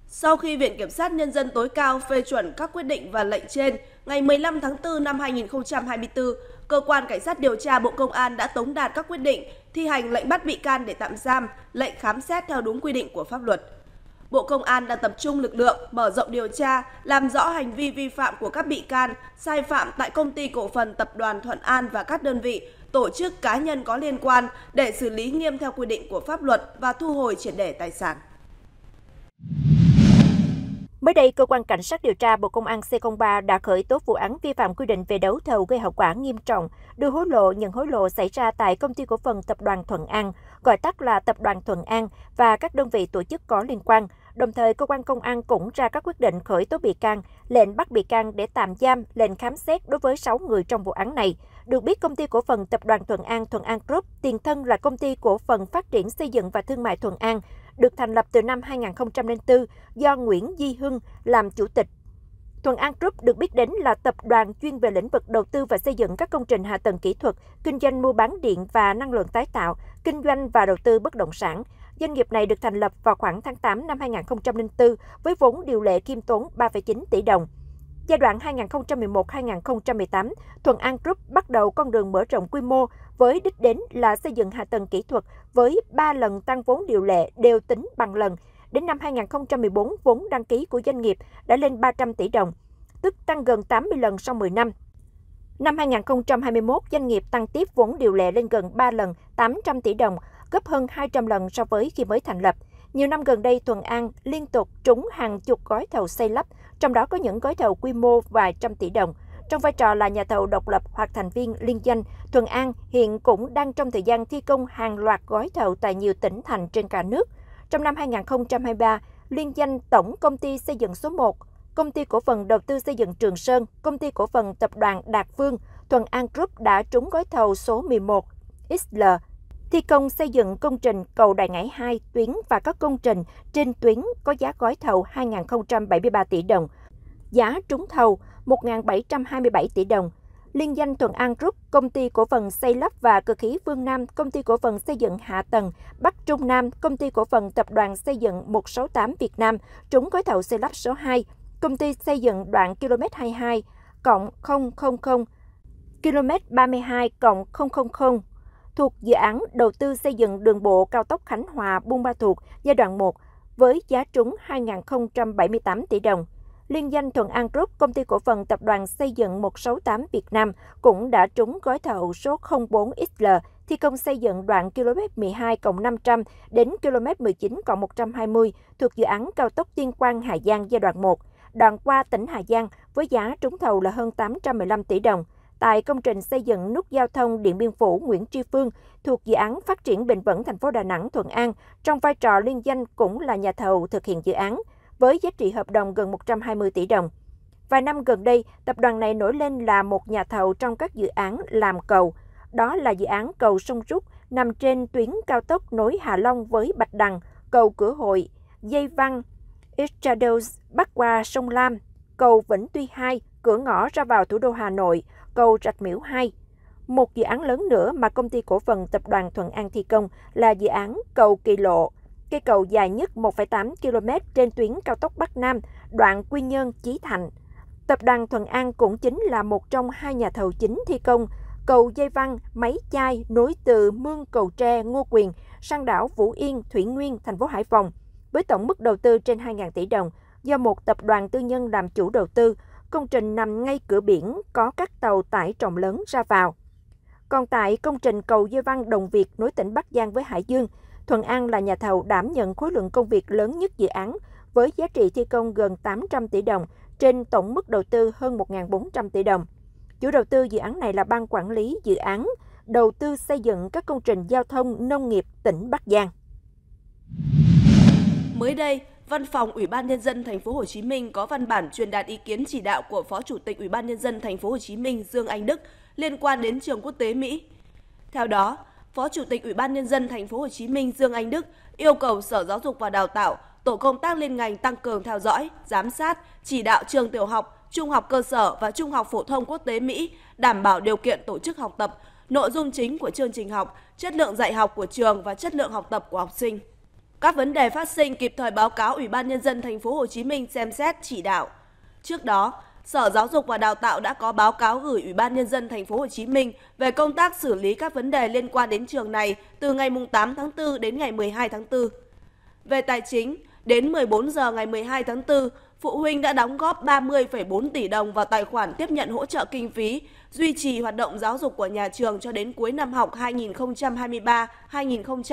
Sau khi Viện Kiểm sát Nhân dân tối cao phê chuẩn các quyết định và lệnh trên, ngày 15 tháng 4 năm 2024, Cơ quan Cảnh sát điều tra Bộ Công an đã tống đạt các quyết định thi hành lệnh bắt bị can để tạm giam, lệnh khám xét theo đúng quy định của pháp luật. Bộ Công an đang tập trung lực lượng mở rộng điều tra, làm rõ hành vi vi phạm của các bị can, sai phạm tại công ty cổ phần tập đoàn Thuận An và các đơn vị, tổ chức cá nhân có liên quan để xử lý nghiêm theo quy định của pháp luật và thu hồi triệt để tài sản. Mới đây, cơ quan cảnh sát điều tra Bộ Công an C03 đã khởi tố vụ án vi phạm quy định về đấu thầu gây hậu quả nghiêm trọng, đưa hối lộ, nhận hối lộ xảy ra tại công ty cổ phần tập đoàn Thuận An, gọi tắt là Tập đoàn Thuận An và các đơn vị tổ chức có liên quan. Đồng thời, cơ quan công an cũng ra các quyết định khởi tố bị can, lệnh bắt bị can để tạm giam, lệnh khám xét đối với 6 người trong vụ án này. Được biết, công ty cổ phần Tập đoàn Thuận An Thuận An Group, tiền thân là công ty cổ phần phát triển xây dựng và thương mại Thuận An, được thành lập từ năm 2004 do Nguyễn Di Hưng làm chủ tịch Thuận An Group được biết đến là tập đoàn chuyên về lĩnh vực đầu tư và xây dựng các công trình hạ tầng kỹ thuật, kinh doanh mua bán điện và năng lượng tái tạo, kinh doanh và đầu tư bất động sản. Doanh nghiệp này được thành lập vào khoảng tháng 8 năm 2004 với vốn điều lệ kiêm tốn 3,9 tỷ đồng. Giai đoạn 2011-2018, Thuận An Group bắt đầu con đường mở rộng quy mô với đích đến là xây dựng hạ tầng kỹ thuật với 3 lần tăng vốn điều lệ đều tính bằng lần – đến năm 2014 vốn đăng ký của doanh nghiệp đã lên 300 tỷ đồng, tức tăng gần 80 lần sau 10 năm. Năm 2021, doanh nghiệp tăng tiếp vốn điều lệ lên gần 3 lần, 800 tỷ đồng, gấp hơn 200 lần so với khi mới thành lập. Nhiều năm gần đây, Thuận An liên tục trúng hàng chục gói thầu xây lắp, trong đó có những gói thầu quy mô vài trăm tỷ đồng. Trong vai trò là nhà thầu độc lập hoặc thành viên liên danh, Thuận An hiện cũng đang trong thời gian thi công hàng loạt gói thầu tại nhiều tỉnh thành trên cả nước – trong năm 2023, liên danh Tổng Công ty Xây dựng số 1, Công ty Cổ phần Đầu tư Xây dựng Trường Sơn, Công ty Cổ phần Tập đoàn Đạt Phương, Thuận An Group đã trúng gói thầu số 11 XL thi công xây dựng công trình cầu Đại Ngãi 2 tuyến và các công trình trên tuyến có giá gói thầu 2.073 tỷ đồng, giá trúng thầu 1.727 tỷ đồng liên danh Thuận An Group, công ty cổ phần xây lắp và cơ khí Phương Nam, công ty cổ phần xây dựng Hạ Tầng, Bắc Trung Nam, công ty cổ phần tập đoàn xây dựng 168 Việt Nam, trúng gói thầu xây lắp số 2, công ty xây dựng đoạn km 22 cộng 000 km 32 cộng 000 thuộc dự án đầu tư xây dựng đường bộ cao tốc Khánh Hòa Buôn Ma Thuột giai đoạn 1 với giá trúng 2.078 tỷ đồng liên danh Thuận An Group, công ty cổ phần tập đoàn xây dựng 168 Việt Nam cũng đã trúng gói thầu số 04XL thi công xây dựng đoạn km 12 500 đến km 19 120 thuộc dự án cao tốc Tiên Quang Hà Giang giai đoạn 1, đoạn qua tỉnh Hà Giang với giá trúng thầu là hơn 815 tỷ đồng. Tại công trình xây dựng nút giao thông Điện Biên Phủ Nguyễn Tri Phương thuộc dự án phát triển bền vững thành phố Đà Nẵng Thuận An, trong vai trò liên danh cũng là nhà thầu thực hiện dự án, với giá trị hợp đồng gần 120 tỷ đồng. Vài năm gần đây, tập đoàn này nổi lên là một nhà thầu trong các dự án làm cầu. Đó là dự án cầu sông Rút nằm trên tuyến cao tốc nối Hà Long với Bạch Đằng, cầu Cửa Hội, Dây Văn, Estrados bắc qua sông Lam, cầu Vĩnh Tuy 2, cửa ngõ ra vào thủ đô Hà Nội, cầu Rạch Miễu 2. Một dự án lớn nữa mà công ty cổ phần tập đoàn Thuận An thi công là dự án cầu Kỳ Lộ, Cây cầu dài nhất 1,8 km trên tuyến cao tốc Bắc Nam, đoạn Quy Nhơn – Chí Thành. Tập đoàn Thuận An cũng chính là một trong hai nhà thầu chính thi công cầu dây văn máy chai nối từ mương cầu tre Ngô Quyền sang đảo Vũ Yên, Thủy Nguyên, thành phố Hải Phòng với tổng mức đầu tư trên 2.000 tỷ đồng do một tập đoàn tư nhân làm chủ đầu tư. Công trình nằm ngay cửa biển có các tàu tải trọng lớn ra vào. Còn tại công trình cầu Dây Văn Đồng Việt nối tỉnh Bắc Giang với Hải Dương, Thuận An là nhà thầu đảm nhận khối lượng công việc lớn nhất dự án, với giá trị thi công gần 800 tỷ đồng, trên tổng mức đầu tư hơn 1.400 tỷ đồng. Chủ đầu tư dự án này là Ban Quản lý Dự án, đầu tư xây dựng các công trình giao thông nông nghiệp tỉnh Bắc Giang. Mới đây, Văn phòng Ủy ban nhân dân thành phố Hồ Chí Minh có văn bản truyền đạt ý kiến chỉ đạo của Phó Chủ tịch Ủy ban nhân dân thành phố Hồ Chí Minh Dương Anh Đức liên quan đến trường quốc tế Mỹ. Theo đó, Phó Chủ tịch Ủy ban nhân dân thành phố Hồ Chí Minh Dương Anh Đức yêu cầu Sở Giáo dục và Đào tạo, tổ công tác liên ngành tăng cường theo dõi, giám sát, chỉ đạo trường tiểu học, trung học cơ sở và trung học phổ thông quốc tế Mỹ đảm bảo điều kiện tổ chức học tập, nội dung chính của chương trình học, chất lượng dạy học của trường và chất lượng học tập của học sinh. Các vấn đề phát sinh kịp thời báo cáo Ủy ban nhân dân thành phố Hồ Chí Minh xem xét chỉ đạo. Trước đó, Sở Giáo dục và Đào tạo đã có báo cáo gửi Ủy ban nhân dân thành phố Hồ Chí Minh về công tác xử lý các vấn đề liên quan đến trường này từ ngày 8 tháng 4 đến ngày 12 tháng 4. Về tài chính, đến 14 giờ ngày 12 tháng 4, phụ huynh đã đóng góp 30,4 tỷ đồng vào tài khoản tiếp nhận hỗ trợ kinh phí, duy trì hoạt động giáo dục của nhà trường cho đến cuối năm học 2023-2024.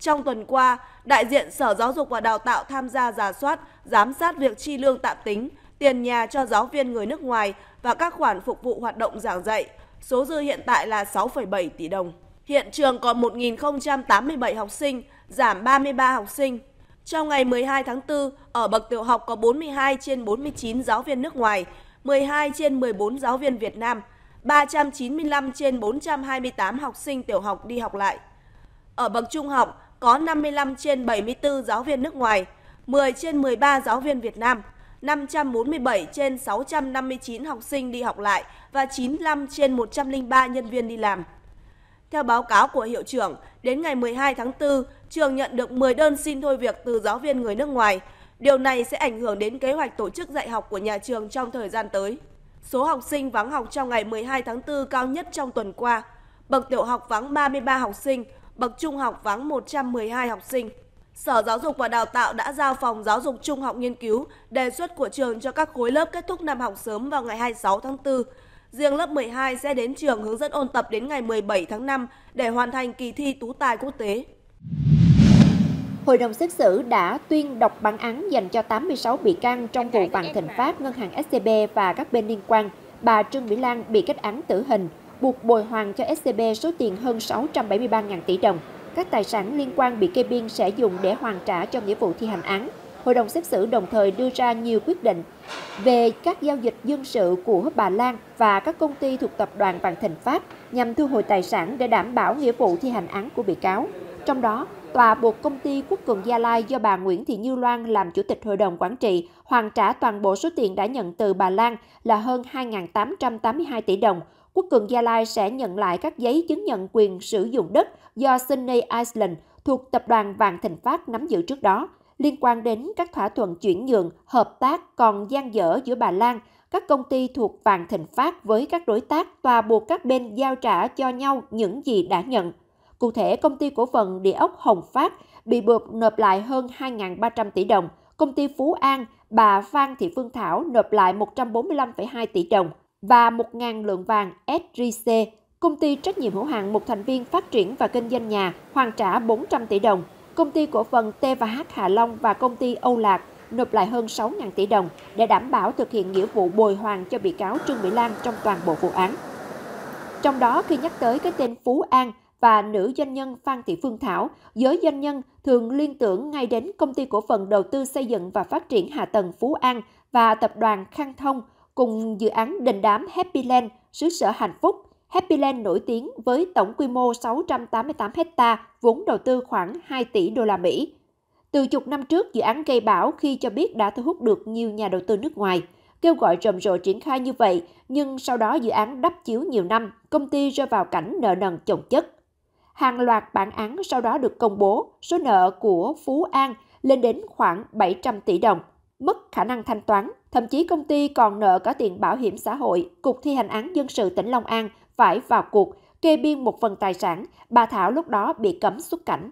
Trong tuần qua, đại diện Sở Giáo dục và Đào tạo tham gia giả soát, giám sát việc chi lương tạm tính, tiền nhà cho giáo viên người nước ngoài và các khoản phục vụ hoạt động giảng dạy. Số dư hiện tại là 6,7 tỷ đồng. Hiện trường còn 1.087 học sinh, giảm 33 học sinh. Trong ngày 12 tháng 4, ở bậc tiểu học có 42 trên 49 giáo viên nước ngoài, 12 trên 14 giáo viên Việt Nam, 395 trên 428 học sinh tiểu học đi học lại. Ở bậc trung học có 55 trên 74 giáo viên nước ngoài, 10 trên 13 giáo viên Việt Nam, 547 trên 659 học sinh đi học lại và 95 trên 103 nhân viên đi làm. Theo báo cáo của hiệu trưởng, đến ngày 12 tháng 4, trường nhận được 10 đơn xin thôi việc từ giáo viên người nước ngoài. Điều này sẽ ảnh hưởng đến kế hoạch tổ chức dạy học của nhà trường trong thời gian tới. Số học sinh vắng học trong ngày 12 tháng 4 cao nhất trong tuần qua. Bậc tiểu học vắng 33 học sinh, bậc trung học vắng 112 học sinh. Sở Giáo dục và Đào tạo đã giao phòng giáo dục trung học nghiên cứu đề xuất của trường cho các khối lớp kết thúc năm học sớm vào ngày 26 tháng 4. Riêng lớp 12 sẽ đến trường hướng dẫn ôn tập đến ngày 17 tháng 5 để hoàn thành kỳ thi tú tài quốc tế. Hội đồng xét xử đã tuyên đọc bản án dành cho 86 bị can trong vụ vạn thịnh pháp Ngân hàng SCB và các bên liên quan. Bà Trương Mỹ Lan bị kết án tử hình, buộc bồi hoàn cho SCB số tiền hơn 673.000 tỷ đồng các tài sản liên quan bị kê biên sẽ dùng để hoàn trả cho nghĩa vụ thi hành án. Hội đồng xét xử đồng thời đưa ra nhiều quyết định về các giao dịch dân sự của bà Lan và các công ty thuộc tập đoàn Vạn Thịnh Phát nhằm thu hồi tài sản để đảm bảo nghĩa vụ thi hành án của bị cáo. Trong đó, tòa buộc công ty Quốc cường Gia Lai do bà Nguyễn Thị Như Loan làm chủ tịch hội đồng quản trị hoàn trả toàn bộ số tiền đã nhận từ bà Lan là hơn 2.882 tỷ đồng, Quốc cường Gia Lai sẽ nhận lại các giấy chứng nhận quyền sử dụng đất do Sydney Iceland thuộc tập đoàn Vạn Thịnh Phát nắm giữ trước đó, liên quan đến các thỏa thuận chuyển nhượng, hợp tác còn gian dở giữa bà Lan, các công ty thuộc Vạn Thịnh Phát với các đối tác tòa buộc các bên giao trả cho nhau những gì đã nhận. Cụ thể, công ty cổ phần địa ốc Hồng Phát bị buộc nộp lại hơn 2.300 tỷ đồng, công ty Phú An, bà Phan Thị Phương Thảo nộp lại 145,2 tỷ đồng, và 1.000 lượng vàng SJC, công ty trách nhiệm hữu hạn một thành viên phát triển và kinh doanh nhà hoàn trả 400 tỷ đồng, công ty cổ phần T và H Hạ Long và công ty Âu Lạc nộp lại hơn 6.000 tỷ đồng để đảm bảo thực hiện nghĩa vụ bồi hoàn cho bị cáo Trương Mỹ Lan trong toàn bộ vụ án. Trong đó, khi nhắc tới cái tên Phú An và nữ doanh nhân Phan Thị Phương Thảo, giới doanh nhân thường liên tưởng ngay đến công ty cổ phần đầu tư xây dựng và phát triển hạ tầng Phú An và tập đoàn Khang Thông, cùng dự án đình đám Happyland, xứ sở hạnh phúc. Happyland nổi tiếng với tổng quy mô 688 hecta, vốn đầu tư khoảng 2 tỷ đô la Mỹ. Từ chục năm trước, dự án gây bão khi cho biết đã thu hút được nhiều nhà đầu tư nước ngoài. Kêu gọi rầm rộ triển khai như vậy, nhưng sau đó dự án đắp chiếu nhiều năm, công ty rơi vào cảnh nợ nần chồng chất. Hàng loạt bản án sau đó được công bố, số nợ của Phú An lên đến khoảng 700 tỷ đồng, mất khả năng thanh toán Thậm chí công ty còn nợ cả tiền bảo hiểm xã hội, Cục thi hành án dân sự tỉnh Long An phải vào cuộc, kê biên một phần tài sản, bà Thảo lúc đó bị cấm xuất cảnh.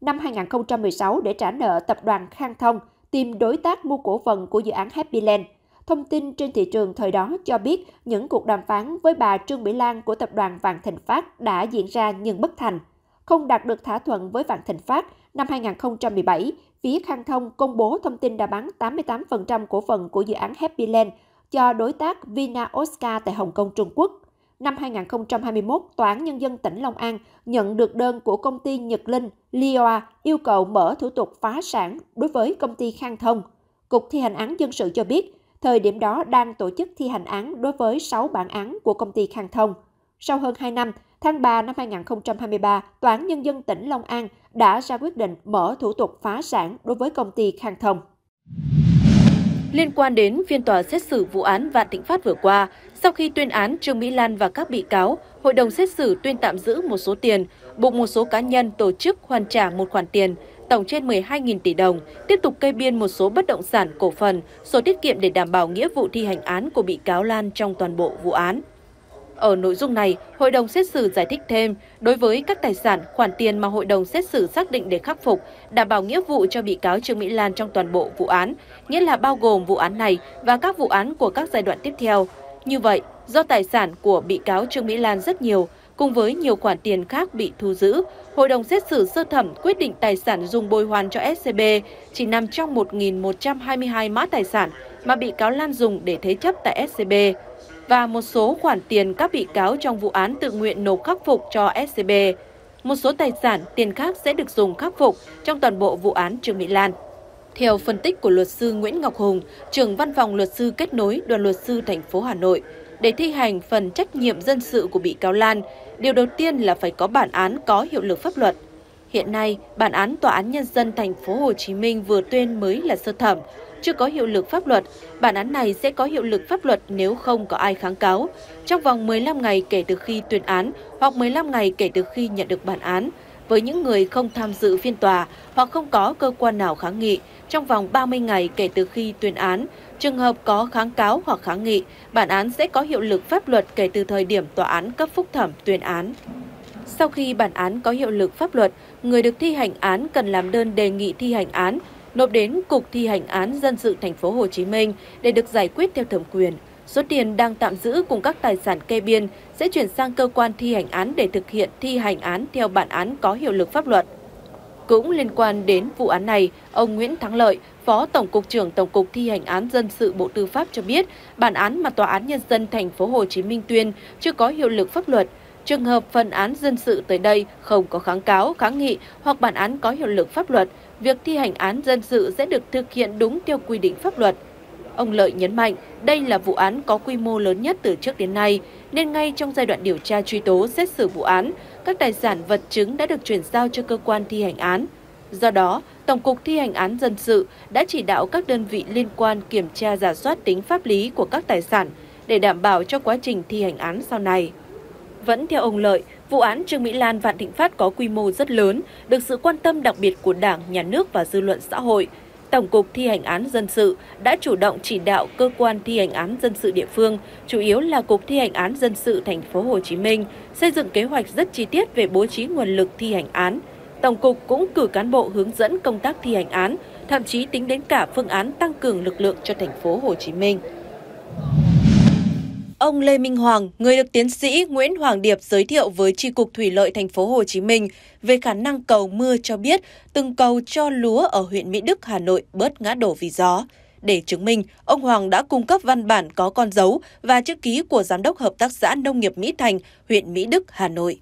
Năm 2016 để trả nợ tập đoàn Khang Thông, tìm đối tác mua cổ phần của dự án Happyland. Thông tin trên thị trường thời đó cho biết những cuộc đàm phán với bà Trương Mỹ Lan của tập đoàn Vạn Thịnh Phát đã diễn ra nhưng bất thành. Không đạt được thỏa thuận với Vạn Thịnh Phát, năm 2017, phía Khang Thông công bố thông tin đã bán 88% cổ phần của dự án Happy Land cho đối tác Vina Oscar tại Hồng Kông, Trung Quốc. Năm 2021, Tòa án Nhân dân tỉnh Long An nhận được đơn của công ty Nhật Linh Lioa yêu cầu mở thủ tục phá sản đối với công ty Khang Thông. Cục thi hành án dân sự cho biết, thời điểm đó đang tổ chức thi hành án đối với 6 bản án của công ty Khang Thông. Sau hơn 2 năm, tháng 3 năm 2023, Tòa án Nhân dân tỉnh Long An – đã ra quyết định mở thủ tục phá sản đối với công ty Khang Thông. Liên quan đến phiên tòa xét xử vụ án Vạn Thịnh Phát vừa qua, sau khi tuyên án Trương Mỹ Lan và các bị cáo, hội đồng xét xử tuyên tạm giữ một số tiền, buộc một số cá nhân tổ chức hoàn trả một khoản tiền, tổng trên 12.000 tỷ đồng, tiếp tục kê biên một số bất động sản cổ phần, sổ tiết kiệm để đảm bảo nghĩa vụ thi hành án của bị cáo Lan trong toàn bộ vụ án. Ở nội dung này, hội đồng xét xử giải thích thêm, đối với các tài sản, khoản tiền mà hội đồng xét xử xác định để khắc phục, đảm bảo nghĩa vụ cho bị cáo Trương Mỹ Lan trong toàn bộ vụ án, nghĩa là bao gồm vụ án này và các vụ án của các giai đoạn tiếp theo. Như vậy, do tài sản của bị cáo Trương Mỹ Lan rất nhiều, cùng với nhiều khoản tiền khác bị thu giữ, Hội đồng xét xử sơ thẩm quyết định tài sản dùng bồi hoàn cho SCB chỉ nằm trong 1.122 mã tài sản mà bị cáo Lan dùng để thế chấp tại SCB và một số khoản tiền các bị cáo trong vụ án tự nguyện nộp khắc phục cho scb. Một số tài sản, tiền khác sẽ được dùng khắc phục trong toàn bộ vụ án Trương Mỹ Lan. Theo phân tích của luật sư Nguyễn Ngọc Hùng, trưởng văn phòng luật sư kết nối đoàn luật sư thành phố Hà Nội, để thi hành phần trách nhiệm dân sự của bị cáo Lan, điều đầu tiên là phải có bản án có hiệu lực pháp luật. Hiện nay, bản án Tòa án Nhân dân thành phố Hồ Chí Minh vừa tuyên mới là sơ thẩm, chưa có hiệu lực pháp luật, bản án này sẽ có hiệu lực pháp luật nếu không có ai kháng cáo, trong vòng 15 ngày kể từ khi tuyên án hoặc 15 ngày kể từ khi nhận được bản án. Với những người không tham dự phiên tòa hoặc không có cơ quan nào kháng nghị, trong vòng 30 ngày kể từ khi tuyên án, trường hợp có kháng cáo hoặc kháng nghị, bản án sẽ có hiệu lực pháp luật kể từ thời điểm tòa án cấp phúc thẩm tuyên án. Sau khi bản án có hiệu lực pháp luật, người được thi hành án cần làm đơn đề nghị thi hành án nộp đến Cục Thi hành án dân sự thành phố Hồ Chí Minh để được giải quyết theo thẩm quyền. Số tiền đang tạm giữ cùng các tài sản kê biên sẽ chuyển sang cơ quan thi hành án để thực hiện thi hành án theo bản án có hiệu lực pháp luật. Cũng liên quan đến vụ án này, ông Nguyễn Thắng Lợi, Phó Tổng cục trưởng Tổng cục Thi hành án dân sự Bộ Tư pháp cho biết, bản án mà tòa án nhân dân thành phố Hồ Chí Minh tuyên chưa có hiệu lực pháp luật. Trường hợp phần án dân sự tới đây không có kháng cáo, kháng nghị hoặc bản án có hiệu lực pháp luật việc thi hành án dân sự sẽ được thực hiện đúng theo quy định pháp luật. Ông Lợi nhấn mạnh đây là vụ án có quy mô lớn nhất từ trước đến nay, nên ngay trong giai đoạn điều tra truy tố xét xử vụ án, các tài sản vật chứng đã được chuyển giao cho cơ quan thi hành án. Do đó, Tổng cục thi hành án dân sự đã chỉ đạo các đơn vị liên quan kiểm tra giả soát tính pháp lý của các tài sản để đảm bảo cho quá trình thi hành án sau này. Vẫn theo ông Lợi, Vụ án Trương Mỹ Lan Vạn Thịnh Phát có quy mô rất lớn, được sự quan tâm đặc biệt của Đảng, Nhà nước và dư luận xã hội. Tổng cục thi hành án dân sự đã chủ động chỉ đạo cơ quan thi hành án dân sự địa phương, chủ yếu là Cục thi hành án dân sự thành phố Hồ Chí Minh, xây dựng kế hoạch rất chi tiết về bố trí nguồn lực thi hành án. Tổng cục cũng cử cán bộ hướng dẫn công tác thi hành án, thậm chí tính đến cả phương án tăng cường lực lượng cho thành phố Hồ Chí Minh. Ông Lê Minh Hoàng, người được tiến sĩ Nguyễn Hoàng Điệp giới thiệu với Tri cục Thủy lợi thành phố Hồ Chí Minh về khả năng cầu mưa cho biết từng cầu cho lúa ở huyện Mỹ Đức, Hà Nội bớt ngã đổ vì gió. Để chứng minh, ông Hoàng đã cung cấp văn bản có con dấu và chữ ký của Giám đốc Hợp tác xã Nông nghiệp Mỹ Thành, huyện Mỹ Đức, Hà Nội.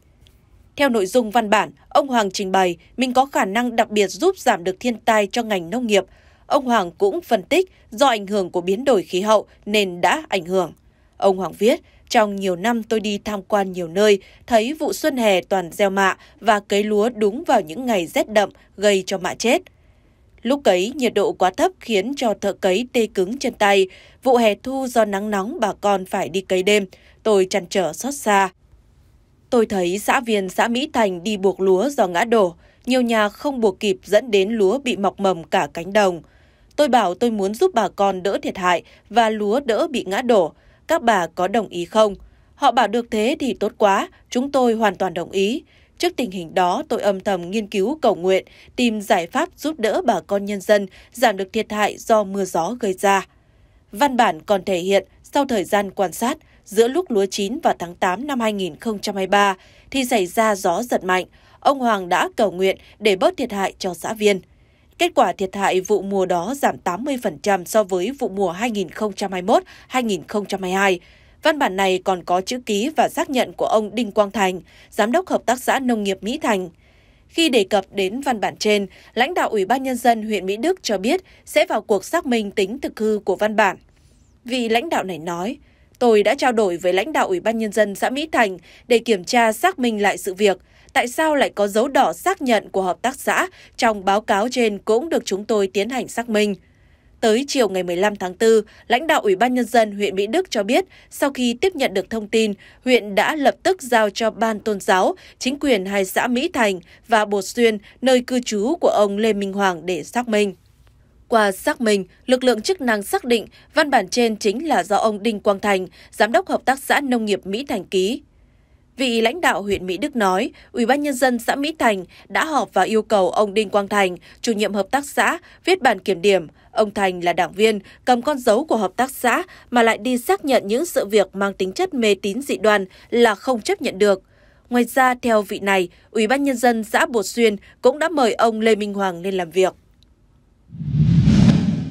Theo nội dung văn bản, ông Hoàng trình bày mình có khả năng đặc biệt giúp giảm được thiên tai cho ngành nông nghiệp. Ông Hoàng cũng phân tích do ảnh hưởng của biến đổi khí hậu nên đã ảnh hưởng. Ông Hoàng viết, trong nhiều năm tôi đi tham quan nhiều nơi, thấy vụ xuân hè toàn gieo mạ và cấy lúa đúng vào những ngày rét đậm gây cho mạ chết. Lúc cấy, nhiệt độ quá thấp khiến cho thợ cấy tê cứng chân tay. Vụ hè thu do nắng nóng bà con phải đi cấy đêm. Tôi chăn trở xót xa. Tôi thấy xã viên xã Mỹ Thành đi buộc lúa do ngã đổ. Nhiều nhà không buộc kịp dẫn đến lúa bị mọc mầm cả cánh đồng. Tôi bảo tôi muốn giúp bà con đỡ thiệt hại và lúa đỡ bị ngã đổ các bà có đồng ý không? Họ bảo được thế thì tốt quá, chúng tôi hoàn toàn đồng ý. Trước tình hình đó, tôi âm thầm nghiên cứu cầu nguyện, tìm giải pháp giúp đỡ bà con nhân dân giảm được thiệt hại do mưa gió gây ra. Văn bản còn thể hiện, sau thời gian quan sát, giữa lúc lúa chín vào tháng 8 năm 2023 thì xảy ra gió giật mạnh. Ông Hoàng đã cầu nguyện để bớt thiệt hại cho xã viên. Kết quả thiệt hại vụ mùa đó giảm 80% so với vụ mùa 2021-2022. Văn bản này còn có chữ ký và xác nhận của ông Đinh Quang Thành, Giám đốc Hợp tác xã Nông nghiệp Mỹ Thành. Khi đề cập đến văn bản trên, lãnh đạo Ủy ban Nhân dân huyện Mỹ Đức cho biết sẽ vào cuộc xác minh tính thực hư của văn bản. Vị lãnh đạo này nói, tôi đã trao đổi với lãnh đạo Ủy ban Nhân dân xã Mỹ Thành để kiểm tra xác minh lại sự việc – tại sao lại có dấu đỏ xác nhận của hợp tác xã trong báo cáo trên cũng được chúng tôi tiến hành xác minh. Tới chiều ngày 15 tháng 4, lãnh đạo Ủy ban Nhân dân huyện Mỹ Đức cho biết, sau khi tiếp nhận được thông tin, huyện đã lập tức giao cho Ban Tôn giáo, chính quyền hai xã Mỹ Thành và Bột Xuyên, nơi cư trú của ông Lê Minh Hoàng để xác minh. Qua xác minh, lực lượng chức năng xác định văn bản trên chính là do ông Đinh Quang Thành, giám đốc hợp tác xã nông nghiệp Mỹ Thành ký. Vị lãnh đạo huyện Mỹ Đức nói, Ủy ban nhân dân xã Mỹ Thành đã họp và yêu cầu ông Đinh Quang Thành, chủ nhiệm hợp tác xã, viết bản kiểm điểm. Ông Thành là đảng viên, cầm con dấu của hợp tác xã mà lại đi xác nhận những sự việc mang tính chất mê tín dị đoan là không chấp nhận được. Ngoài ra, theo vị này, Ủy ban nhân dân xã Bột Xuyên cũng đã mời ông Lê Minh Hoàng lên làm việc.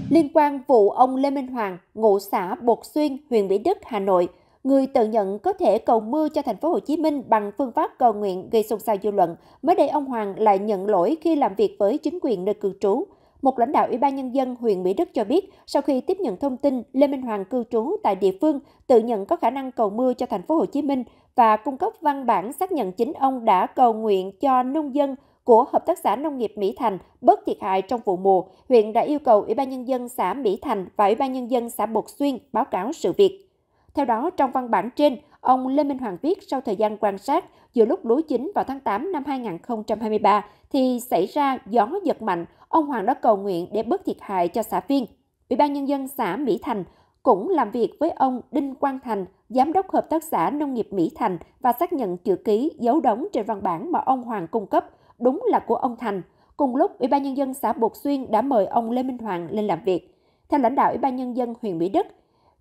Liên quan vụ ông Lê Minh Hoàng, ngụ xã Bột Xuyên, huyện Mỹ Đức, Hà Nội, người tự nhận có thể cầu mưa cho thành phố Hồ Chí Minh bằng phương pháp cầu nguyện gây xôn xao dư luận, mới đây ông Hoàng lại nhận lỗi khi làm việc với chính quyền nơi cư trú. Một lãnh đạo Ủy ban Nhân dân huyện Mỹ Đức cho biết, sau khi tiếp nhận thông tin Lê Minh Hoàng cư trú tại địa phương tự nhận có khả năng cầu mưa cho thành phố Hồ Chí Minh và cung cấp văn bản xác nhận chính ông đã cầu nguyện cho nông dân của Hợp tác xã Nông nghiệp Mỹ Thành bớt thiệt hại trong vụ mùa, huyện đã yêu cầu Ủy ban Nhân dân xã Mỹ Thành và Ủy ban Nhân dân xã Bột Xuyên báo cáo sự việc. Theo đó, trong văn bản trên, ông Lê Minh Hoàng viết sau thời gian quan sát giữa lúc lúa chính vào tháng 8 năm 2023 thì xảy ra gió giật mạnh, ông Hoàng đã cầu nguyện để bớt thiệt hại cho xã viên. Ủy ban nhân dân xã Mỹ Thành cũng làm việc với ông Đinh Quang Thành, giám đốc hợp tác xã nông nghiệp Mỹ Thành và xác nhận chữ ký dấu đóng trên văn bản mà ông Hoàng cung cấp đúng là của ông Thành. Cùng lúc, Ủy ban nhân dân xã Bột Xuyên đã mời ông Lê Minh Hoàng lên làm việc. Theo lãnh đạo Ủy ban nhân dân huyện Mỹ Đức,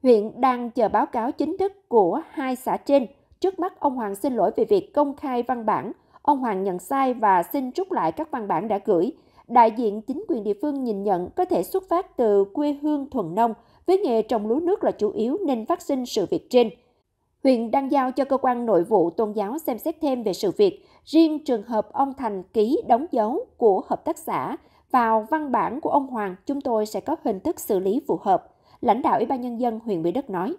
Huyện đang chờ báo cáo chính thức của hai xã trên. Trước mắt, ông Hoàng xin lỗi về việc công khai văn bản. Ông Hoàng nhận sai và xin rút lại các văn bản đã gửi. Đại diện chính quyền địa phương nhìn nhận có thể xuất phát từ quê hương thuần nông, với nghề trồng lúa nước là chủ yếu nên phát sinh sự việc trên. Huyện đang giao cho cơ quan nội vụ tôn giáo xem xét thêm về sự việc. Riêng trường hợp ông Thành ký đóng dấu của hợp tác xã vào văn bản của ông Hoàng, chúng tôi sẽ có hình thức xử lý phù hợp lãnh đạo Ủy ban Nhân dân huyện Mỹ Đức nói.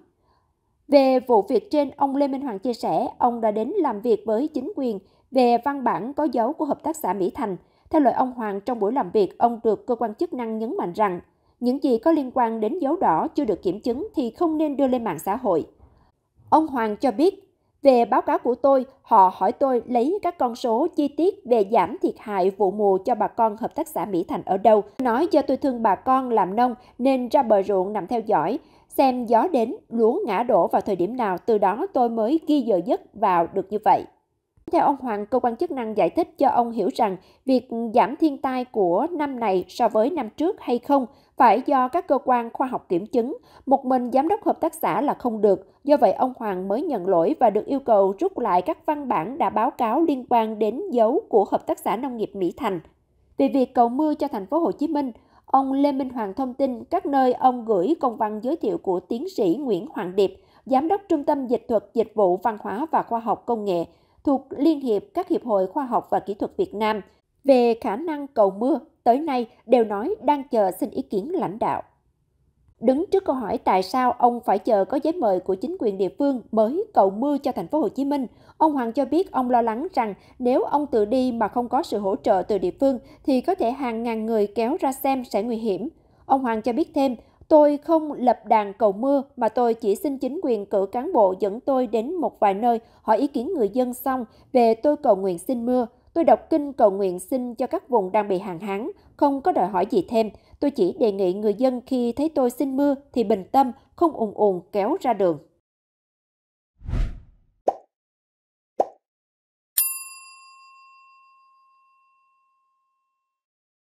Về vụ việc trên, ông Lê Minh Hoàng chia sẻ, ông đã đến làm việc với chính quyền về văn bản có dấu của Hợp tác xã Mỹ Thành. Theo lời ông Hoàng, trong buổi làm việc, ông được cơ quan chức năng nhấn mạnh rằng những gì có liên quan đến dấu đỏ chưa được kiểm chứng thì không nên đưa lên mạng xã hội. Ông Hoàng cho biết, về báo cáo của tôi, họ hỏi tôi lấy các con số chi tiết về giảm thiệt hại vụ mùa cho bà con hợp tác xã Mỹ Thành ở đâu. Nói do tôi thương bà con làm nông nên ra bờ ruộng nằm theo dõi, xem gió đến, lúa ngã đổ vào thời điểm nào, từ đó tôi mới ghi giờ giấc vào được như vậy. Theo ông Hoàng, cơ quan chức năng giải thích cho ông hiểu rằng việc giảm thiên tai của năm này so với năm trước hay không phải do các cơ quan khoa học kiểm chứng. Một mình giám đốc hợp tác xã là không được, do vậy ông Hoàng mới nhận lỗi và được yêu cầu rút lại các văn bản đã báo cáo liên quan đến dấu của hợp tác xã nông nghiệp Mỹ Thành. Về việc cầu mưa cho thành phố Hồ Chí Minh, ông Lê Minh Hoàng thông tin các nơi ông gửi công văn giới thiệu của tiến sĩ Nguyễn Hoàng Điệp, giám đốc Trung tâm Dịch thuật Dịch vụ Văn hóa và Khoa học Công nghệ, thuộc Liên hiệp các hiệp hội khoa học và kỹ thuật Việt Nam về khả năng cầu mưa tới nay đều nói đang chờ xin ý kiến lãnh đạo. Đứng trước câu hỏi tại sao ông phải chờ có giấy mời của chính quyền địa phương mới cầu mưa cho thành phố Hồ Chí Minh, ông Hoàng cho biết ông lo lắng rằng nếu ông tự đi mà không có sự hỗ trợ từ địa phương thì có thể hàng ngàn người kéo ra xem sẽ nguy hiểm. Ông Hoàng cho biết thêm, Tôi không lập đàn cầu mưa mà tôi chỉ xin chính quyền cử cán bộ dẫn tôi đến một vài nơi hỏi ý kiến người dân xong về tôi cầu nguyện xin mưa. Tôi đọc kinh cầu nguyện xin cho các vùng đang bị hạn hán, không có đòi hỏi gì thêm. Tôi chỉ đề nghị người dân khi thấy tôi xin mưa thì bình tâm, không ùn ùn kéo ra đường.